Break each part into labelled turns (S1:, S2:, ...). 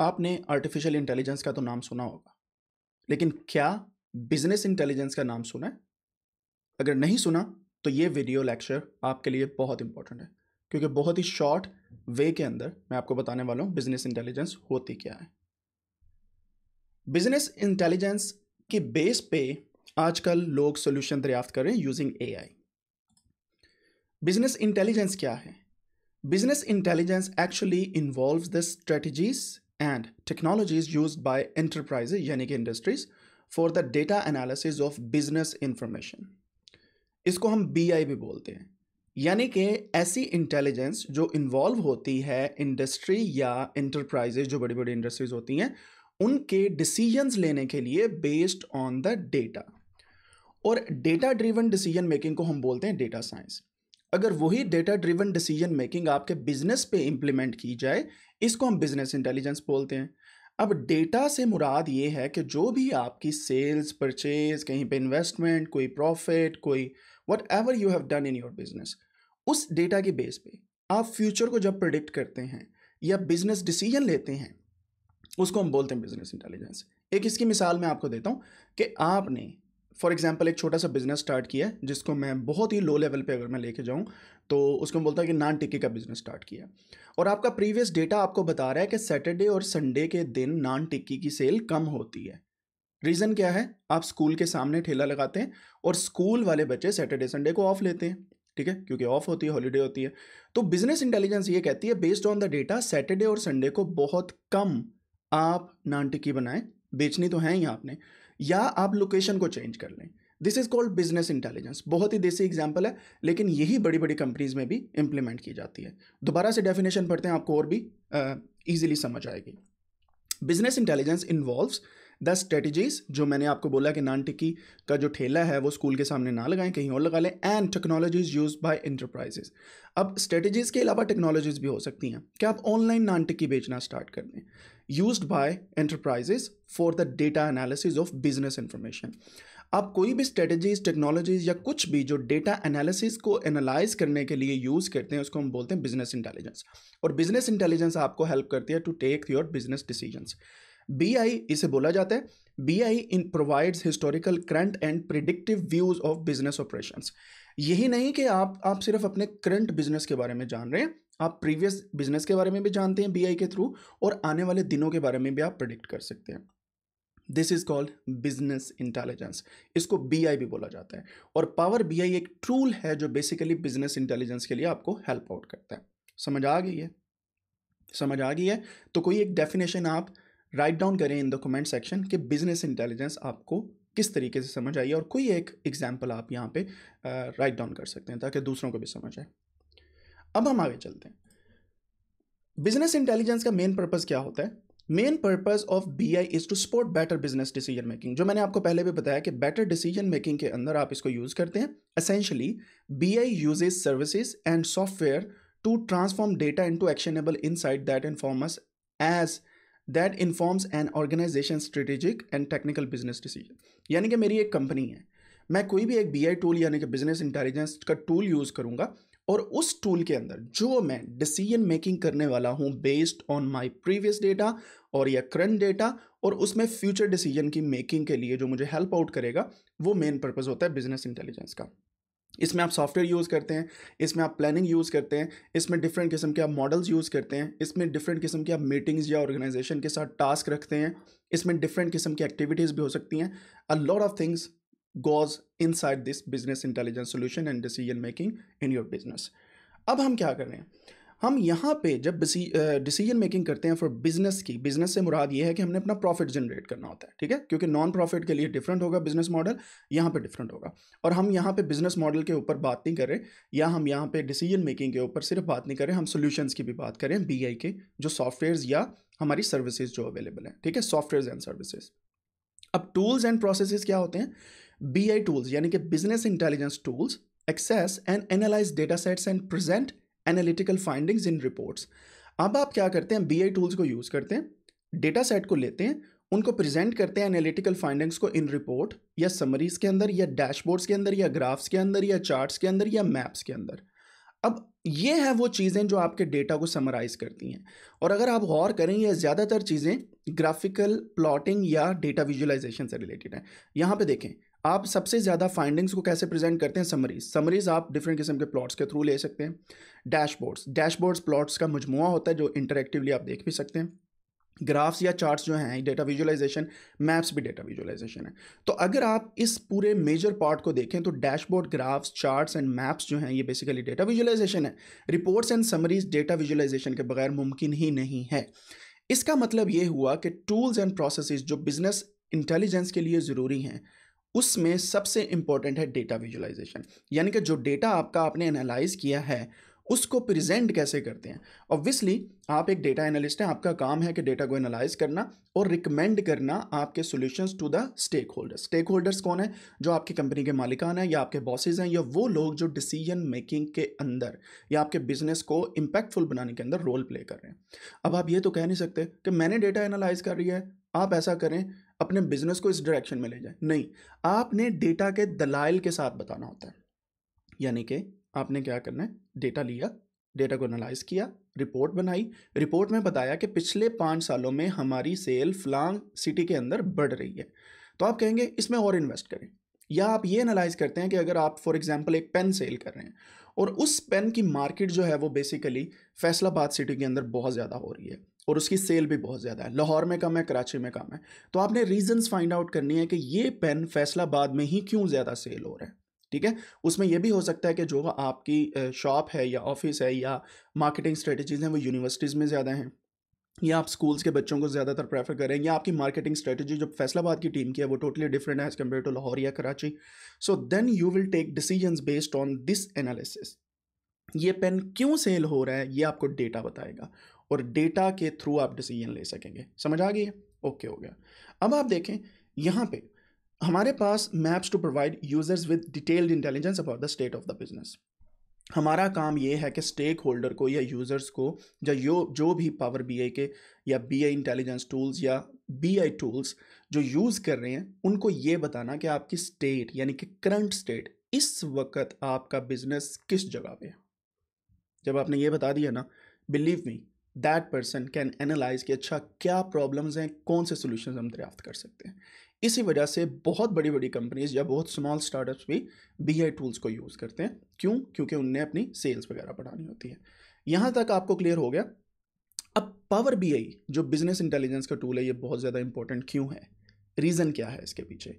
S1: आपने artificial intelligence का तो नाम सुना होगा लेकिन क्या बिजनेस इंटेलिजेंस का नाम सुना है अगर नहीं सुना तो ये वीडियो लेक्चर आपके लिए बहुत इंपॉर्टेंट है क्योंकि बहुत ही शॉर्ट वे के अंदर मैं आपको बताने वाला हूँ बिजनेस इंटेलिजेंस होती क्या है बिजनेस इंटेलिजेंस के बेस पे आजकल लोग सोल्यूशन दरियाफ्त कर रहे हैं यूजिंग ए बिजनेस इंटेलिजेंस क्या है business intelligence actually involve the strategies and technologies used by enterprises यानी कि industries for the data analysis of business information इसको हम बी भी बोलते हैं यानी कि ऐसी इंटेलिजेंस जो इन्वॉल्व होती है इंडस्ट्री या इंटरप्राइजेज जो बड़ी बड़ी इंडस्ट्रीज होती हैं उनके डिसीजंस लेने के लिए बेस्ड ऑन द डेटा और डेटा ड्रिवन डिसीजन मेकिंग को हम बोलते हैं डेटा साइंस अगर वही डेटा ड्रिवन डिसीजन मेकिंग आपके बिजनेस पे इम्प्लीमेंट की जाए इसको हम बिजनेस इंटेलिजेंस बोलते हैं अब डेटा से मुराद ये है कि जो भी आपकी सेल्स परचेज कहीं पे इन्वेस्टमेंट कोई प्रॉफिट कोई whatever you have done in your business उस डेटा के बेस पे आप फ्यूचर को जब प्रडिक्ट करते हैं या बिजनेस डिसीजन लेते हैं उसको हम बोलते हैं बिजनेस इंटेलिजेंस एक इसकी मिसाल मैं आपको देता हूँ कि आपने फॉर एग्जाम्पल एक छोटा सा बिजनेस स्टार्ट किया है जिसको मैं बहुत ही लो लेवल पे अगर मैं लेके जाऊँ तो उसको मैं बोलता है कि नान टिक्की का बिजनेस स्टार्ट किया और आपका प्रीवियस डेटा आपको बता रहा है कि सैटरडे और संडे के दिन नान टिक्की की सेल कम होती है रीज़न क्या है आप स्कूल के सामने ठेला लगाते हैं और स्कूल वाले बच्चे सैटरडे संडे को ऑफ लेते हैं ठीक है क्योंकि ऑफ होती है हॉलीडे होती है तो बिजनेस इंटेलिजेंस ये कहती है based on the data Saturday और संडे को बहुत कम आप नान टिक्की बनाएं बेचनी तो है ही आपने या आप लोकेशन को चेंज कर लें this is called business intelligence बहुत ही देसी एग्जाम्पल है लेकिन यही बड़ी बड़ी कंपनीज में भी इम्प्लीमेंट की जाती है दोबारा से डेफिनेशन पढ़ते हैं आपको और भी ईजिली समझ आएगी business intelligence involves these strategies जो मैंने आपको बोला कि नान टिक्की का जो ठेला है वो स्कूल के सामने ना लगाएं कहीं और लगा लें and technologies used by enterprises अब स्ट्रेटजीज के अलावा टेक्नोलॉजीज भी हो सकती हैं क्या आप ऑनलाइन नान टिक्की बेचना स्टार्ट कर दें used by enterprises for the data analysis of business information आप कोई भी स्ट्रेटजीज टेक्नोलॉजीज या कुछ भी जो डेटा एनालिसिस को एनालाइज करने के लिए यूज़ करते हैं उसको हम बोलते हैं बिजनेस इंटेलिजेंस और बिजनेस इंटेलिजेंस आपको हेल्प करती है to take your business decisions I इसे बोला जाता है I in provides historical current and predictive views of business operation यही नहीं कि आप आप सिर्फ अपने करंट बिजनेस के बारे में जान रहे हैं आप प्रीवियस बिजनेस के बारे में भी जानते हैं आई के थ्रू और आने वाले दिनों के बारे में भी आप प्रिडिक्ट कर सकते हैं this is called business intelligence इसको आई भी बोला जाता है और पावर आई एक टूल है जो बेसिकली बिजनेस इंटेलिजेंस के लिए आपको हेल्प आउट करता है समझ आ गई है समझ आ गई है तो कोई एक डेफिनेशन आप राइट डाउन करें इन द कमेंट सेक्शन कि बिज़नेस इंटेलिजेंस आपको किस तरीके से समझ आई और कोई एक एग्जाम्पल आप यहाँ पे राइट डाउन कर सकते हैं ताकि दूसरों को भी समझ आए अब हम आगे चलते हैं बिजनेस इंटेलिजेंस का मेन पर्पज़ क्या होता है main purpose of B I is to support better business decision making जो मैंने आपको पहले भी बताया कि बेटर डिसीजन मेकिंग के अंदर आप इसको यूज़ करते हैं essentially B I uses services and software to transform data into actionable insight that informs as that informs an organization strategic and technical business decision यानी कि मेरी एक कंपनी है मैं कोई भी एक बी टूल यानी कि बिजनेस इंटेलिजेंस का टूल यूज़ करूँगा और उस टूल के अंदर जो मैं डिसीजन मेकिंग करने वाला हूँ based on my previous data और या करंट डेटा और उसमें फ्यूचर डिसीजन की मेकिंग के लिए जो मुझे हेल्प आउट करेगा वो मेन पर्पज़ होता है बिजनेस इंटेलिजेंस का इसमें आप सॉफ्टवेयर यूज़ करते हैं इसमें आप प्लानिंग यूज़ करते हैं इसमें डिफरेंट किस्म के आप मॉडल्स यूज़ करते हैं इसमें डिफरेंट किस्म के आप मीटिंग्स या ऑर्गेनाइजेशन के साथ टास्क रखते हैं इसमें डिफरेंट किस्म की एक्टिविटीज़ भी हो सकती हैं a lot of things goes inside this business intelligence solution and decision making in your business अब हम क्या कर रहे हैं हम यहाँ पे जब डिसीजन मेकिंग करते हैं फॉर बिजनेस की बिजनेस से मुराद ये है कि हमने अपना प्रॉफिट जनरेट करना होता है ठीक है क्योंकि नॉन प्रॉफिट के लिए डिफरेंट होगा बिजनेस मॉडल यहाँ पे डिफरेंट होगा और हम यहाँ पे बिजनेस मॉडल के ऊपर बात नहीं कर रहे या हम यहाँ पे डिसीजन मेकिंग के ऊपर सिर्फ बात नहीं कर रहे हम सोल्यूशंस की भी बात करें बी के जो सॉफ्टवेयर या हमारी सर्विसेज जो अवेलेबल हैं ठीक है सॉफ्टवेयर एंड सर्विसेज अब टूल्स एंड प्रोसेस क्या होते हैं बी टूल्स यानी कि business intelligence tools access and analyze data sets and present analytical findings in reports अब आप क्या करते हैं बी टूल्स को यूज़ करते हैं डेटा सेट को लेते हैं उनको प्रेजेंट करते हैं एनालिटिकल फाइंडिंग्स को इन रिपोर्ट या समरीज के अंदर या डैशबोर्ड्स के अंदर या ग्राफ्स के अंदर या चार्ट्स के अंदर या मैप्स के अंदर अब ये है वो चीज़ें जो आपके डेटा को समराइज करती हैं और अगर आप गौर करें यह ज़्यादातर चीज़ें ग्राफिकल प्लॉटिंग या डेटा विजुअलाइजेशन से रिलेटेड हैं यहाँ पे देखें आप सबसे ज़्यादा फाइंडिंग्स को कैसे प्रेजेंट करते हैं समरीज समरीज आप डिफरेंट किस्म के प्लॉट्स के थ्रू ले सकते हैं डैशबोर्ड्स डैशबोर्ड्स प्लॉट्स का मजमुआ होता है जो इंटरेक्टिवली आप देख भी सकते हैं ग्राफ्स या चार्ट्स जो हैं डेटा विजुअलाइजेशन मैप्स भी डेटा विजुअलाइजेशन है तो अगर आप इस पूरे मेजर पार्ट को देखें तो dashboard graphs charts and maps जो हैं ये बेसिकली डेटा विजुअलाइजेशन है reports and summaries data visualization के बगैर मुमकिन ही नहीं है इसका मतलब ये हुआ कि टूल्स एंड प्रोसेस जो बिजनेस इंटेलिजेंस के लिए ज़रूरी हैं उसमें सबसे इम्पॉर्टेंट है डेटा विजुलाइजेशन यानी कि जो डेटा आपका आपने एनालाइज किया है उसको प्रेजेंट कैसे करते हैं ऑब्वियसली आप एक डेटा एनालिस्ट हैं आपका काम है कि डेटा को एनालाइज करना और रिकमेंड करना आपके solutions to the stakeholders stakeholders कौन है जो आपकी कंपनी के मालिकान हैं या आपके बॉसेज हैं या वो लोग जो डिसीजन मेकिंग के अंदर या आपके बिजनेस को इम्पैक्टफुल बनाने के अंदर रोल प्ले कर रहे हैं अब आप ये तो कह नहीं सकते कि मैंने डेटा एनालाइज कर रही है आप ऐसा करें अपने बिजनेस को इस डायरेक्शन में ले जाए नहीं आपने डेटा के दलाइल के साथ बताना होता है यानी कि आपने क्या करना है डेटा लिया डेटा को एनालाइज किया रिपोर्ट बनाई रिपोर्ट में बताया कि पिछले पाँच सालों में हमारी सेल फ्लांग सिटी के अंदर बढ़ रही है तो आप कहेंगे इसमें और इन्वेस्ट करें या आप ये एनालाइज करते हैं कि अगर आप फॉर एग्जांपल एक पेन सेल कर रहे हैं और उस पेन की मार्केट जो है वो बेसिकली फैसलाबाद सिटी के अंदर बहुत ज़्यादा हो रही है और उसकी सेल भी बहुत ज़्यादा है लाहौर में कम है कराची में कम है तो आपने रीजंस फाइंड आउट करनी है कि ये पेन फैसलाबाद में ही क्यों ज़्यादा सेल हो रहा है ठीक है उसमें यह भी हो सकता है कि जो आपकी शॉप है या ऑफिस है या मार्केटिंग स्ट्रेटजीज़ हैं वो यूनिवर्सिटीज़ में ज़्यादा हैं या आप स्कूल्स के बच्चों को ज़्यादातर प्रेफर करें या आपकी मार्केटिंग स्ट्रेटजी जो फैसलाबाद की टीम की है वो टोटली डिफरेंट है एज़ कम्पेयर टू लाहौर या Karachi so then you will take decisions based on this analysis ये पेन क्यों सेल हो रहा है ये आपको डेटा बताएगा और डेटा के थ्रू आप डिसीजन ले सकेंगे समझ आ गई है ओके हो गया अब आप देखें यहाँ पे हमारे पास maps to provide users with detailed intelligence about the state of the business हमारा काम ये है कि स्टेक होल्डर को या यूज़र्स को या यो जो भी पावर बी के या आई इंटेलिजेंस टूल्स या आई टूल्स जो यूज़ कर रहे हैं उनको ये बताना कि आपकी स्टेट यानी कि करंट स्टेट इस वक्त आपका बिजनेस किस जगह पे है जब आपने ये बता दिया ना believe me that person can analyze कि अच्छा क्या प्रॉब्लम्स हैं कौन से सोल्यूशन हम दरियाफ्त कर सकते हैं इसी वजह से बहुत बड़ी बड़ी कंपनीज या बहुत स्मॉल स्टार्टअप्स भी बी आई टूल्स को यूज़ करते हैं क्यों क्योंकि उनने अपनी सेल्स वगैरह बढ़ानी होती है यहाँ तक आपको क्लियर हो गया अब पावर बी आई जो बिज़नेस इंटेलिजेंस का टूल है ये बहुत ज़्यादा इंपॉर्टेंट क्यों है रीज़न क्या है इसके पीछे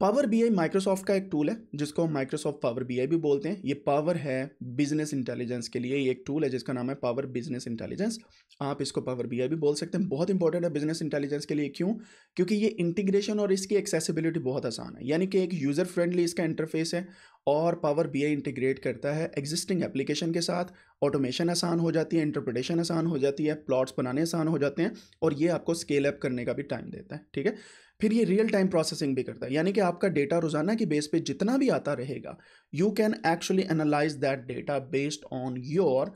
S1: पावर बी माइक्रोसॉफ्ट का एक टूल है जिसको हम माइक्रोसॉफ्ट पावर बी भी बोलते हैं ये पावर है बिजनेस इंटेलिजेंस के लिए ये एक टूल है जिसका नाम है पावर बिजनेस इंटेलिजेंस आप इसको पावर बी भी बोल सकते हैं बहुत इंपॉर्टेंट है बिजनेस इंटेलिजेंस के लिए क्यों क्योंकि ये इंटीग्रेशन और इसकी एक्सेसिबिलिटी बहुत आसान है यानी कि एक यूज़र फ्रेंडली इसका इंटरफेस है और पावर बी इंटीग्रेट करता है एग्जिस्टिंग एप्लीकेशन के साथ ऑटोमेशन आसान हो जाती है इंटरप्रिटेशन आसान हो जाती है प्लॉट्स बनाने आसान हो जाते हैं और ये आपको स्केल अप करने का भी टाइम देता है ठीक है फिर ये रियल टाइम प्रोसेसिंग भी करता है यानी कि आपका डेटा रोजाना की बेस पे जितना भी आता रहेगा you can actually analyze that data based on your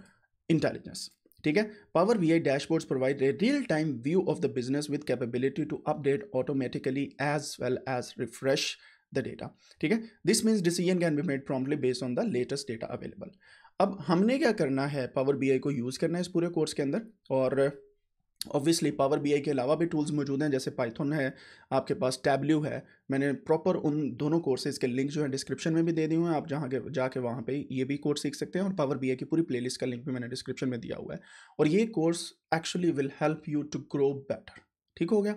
S1: intelligence ठीक है power B I dashboards provide a real time view of the business with capability to update automatically as well as refresh the data ठीक है this means decision can be made promptly based on the latest data available अब हमने क्या करना है power B को use करना है इस पूरे कोर्स के अंदर और ऑब्वियसली पावर बी के अलावा भी टूल्स मौजूद हैं जैसे पाइथन है आपके पास टैबल्यू है मैंने प्रॉपर उन दोनों कोर्सेज़ के लिंक जो है डिस्क्रिप्शन में भी दे दिए हैं आप जहाँ के जाके वहाँ पे ये भी कोर्स सीख सकते हैं और पावर बी की पूरी प्लेलिस्ट का लिंक भी मैंने डिस्क्रिप्शन में दिया हुआ है और ये course actually will help you to grow better ठीक हो गया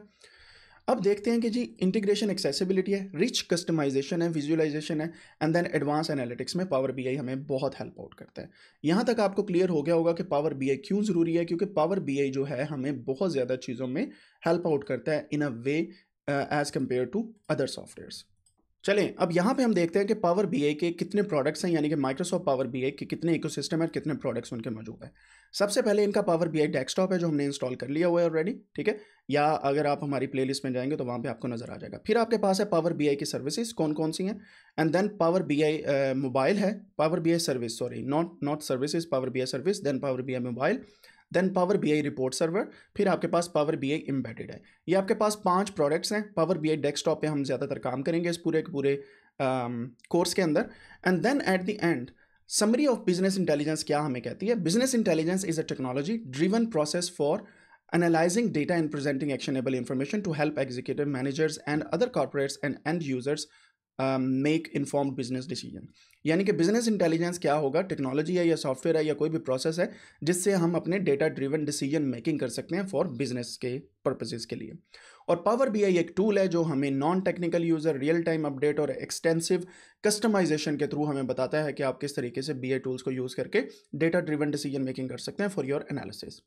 S1: अब देखते हैं कि जी इंटीग्रेशन एक्सेसिबिलिटी है रिच कस्टमाइजेशन है विजुअलाइजेशन है एंड देन एडवांस एनालिटिक्स में पावर बीआई हमें बहुत हेल्प आउट करता है यहाँ तक आपको क्लियर हो गया होगा कि पावर बीआई क्यों ज़रूरी है क्योंकि पावर बीआई जो है हमें बहुत ज़्यादा चीज़ों में हेल्प आउट करता है in a way as compared to other softwares चलें अब यहाँ पे हम देखते हैं कि पावर बी के कितने प्रोडक्ट्स हैं यानी कि माइक्रोसॉफ्ट पावर बी के कितने इकोसिस्टम है और कितने प्रोडक्ट्स उनके मौजूद हैं सबसे पहले इनका पावर बी डेस्कटॉप है जो हमने इंस्टॉल कर लिया हुआ है ऑलरेडी ठीक है या अगर आप हमारी प्लेलिस्ट में जाएंगे तो वहाँ पे आपको नज़र आ जाएगा फिर आपके पास है पावर बी की सर्विसेज कौन कौन सी हैं and then power B mobile है power B service sorry not not services power B service then power B mobile then power B report server फिर आपके पास पावर बी आई इम्बेटेड है ये आपके पास पाँच प्रोडक्ट्स हैं पावर बी आई डेस्कटॉप पर हम ज़्यादातर काम करेंगे इस पूरे के पूरे कोर्स um, के अंदर and then at the end summary of business intelligence क्या हमें कहती है business intelligence is a technology driven process for analyzing data and presenting actionable information to help executive managers and other corporates and end users make inform business decision यानी कि business intelligence क्या होगा technology है या software है या कोई भी प्रोसेस है जिससे हम अपने डेटा ड्रिवन डिसीजन मेकिंग कर सकते हैं फॉर बिजनेस के पर्पजेज के लिए और पावर बी आई एक टूल है जो हमें non technical user real time update और एक्सटेंसिव कस्टमाइजेशन के थ्रू हमें बताता है कि आप किस तरीके से बी आई टूल्स को यूज़ करके डेटा ड्रिवन डिसीजन मेकिंग कर सकते हैं फॉर योर एनालिसिस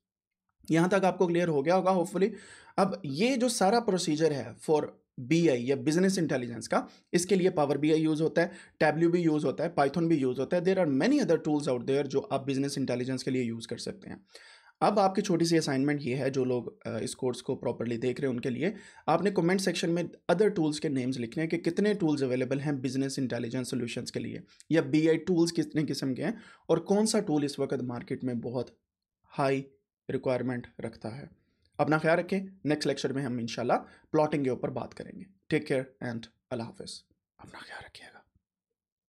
S1: यहाँ तक आपको क्लियर हो गया होगा होपफुली अब ये जो सारा प्रोसीजर है फॉर बी आई या बिजनेस इंटेलिजेंस का इसके लिए पावर बी आई यूज़ होता है टैबल्यू भी यूज़ होता है पाइथन भी यूज़ होता है there are many other tools out there जो आप बिजनेस इंटेलिजेंस के लिए यूज़ कर सकते हैं अब आपकी छोटी सी असाइनमेंट ये है जो लोग इस कोर्स को प्रॉपरली देख रहे हैं उनके लिए आपने कमेंट सेक्शन में अदर टूल्स के नेम्स लिखने हैं कि कितने टूल्स अवेलेबल हैं बिजनेस इंटेलिजेंस सॉल्यूशंस के लिए या बीआई टूल्स कितने किस्म के हैं और कौन सा टूल इस वक्त मार्केट में बहुत हाई रिक्वायरमेंट रखता है अपना ख्याल रखें नेक्स्ट लेक्चर में हम इंशाल्लाह प्लॉटिंग के ऊपर बात करेंगे टेक केयर एंड अल्लाह हाफिज़ अपना ख्याल रखिएगा